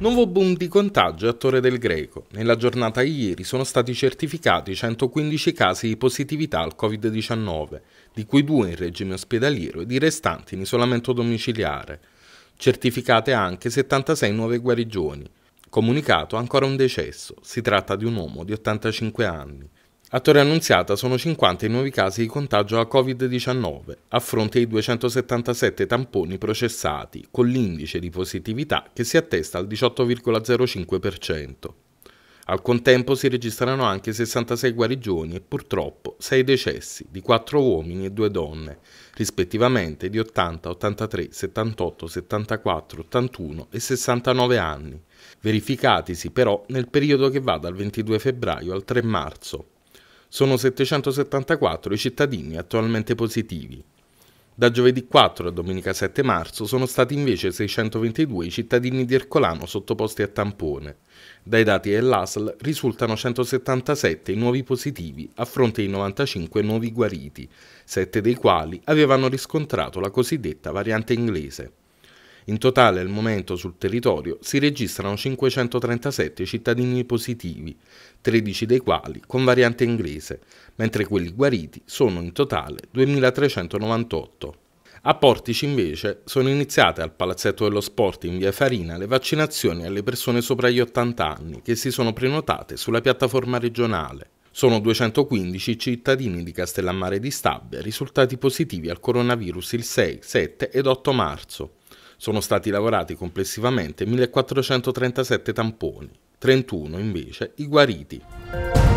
Nuovo boom di contagio a Torre del Greco. Nella giornata ieri sono stati certificati 115 casi di positività al Covid-19, di cui due in regime ospedaliero ed i restanti in isolamento domiciliare. Certificate anche 76 nuove guarigioni. Comunicato ancora un decesso. Si tratta di un uomo di 85 anni. A Torre Annunziata sono 50 i nuovi casi di contagio a Covid-19, a fronte di 277 tamponi processati, con l'indice di positività che si attesta al 18,05%. Al contempo si registrano anche 66 guarigioni e purtroppo 6 decessi di 4 uomini e 2 donne, rispettivamente di 80, 83, 78, 74, 81 e 69 anni, verificatisi però nel periodo che va dal 22 febbraio al 3 marzo sono 774 i cittadini attualmente positivi. Da giovedì 4 a domenica 7 marzo sono stati invece 622 i cittadini di Ercolano sottoposti a tampone. Dai dati dell'ASL risultano 177 i nuovi positivi a fronte di 95 nuovi guariti, 7 dei quali avevano riscontrato la cosiddetta variante inglese. In totale al momento sul territorio si registrano 537 cittadini positivi, 13 dei quali con variante inglese, mentre quelli guariti sono in totale 2398. A Portici invece sono iniziate al Palazzetto dello Sport in via Farina le vaccinazioni alle persone sopra gli 80 anni che si sono prenotate sulla piattaforma regionale. Sono 215 cittadini di Castellammare di Stabia risultati positivi al coronavirus il 6, 7 ed 8 marzo. Sono stati lavorati complessivamente 1437 tamponi, 31 invece i guariti.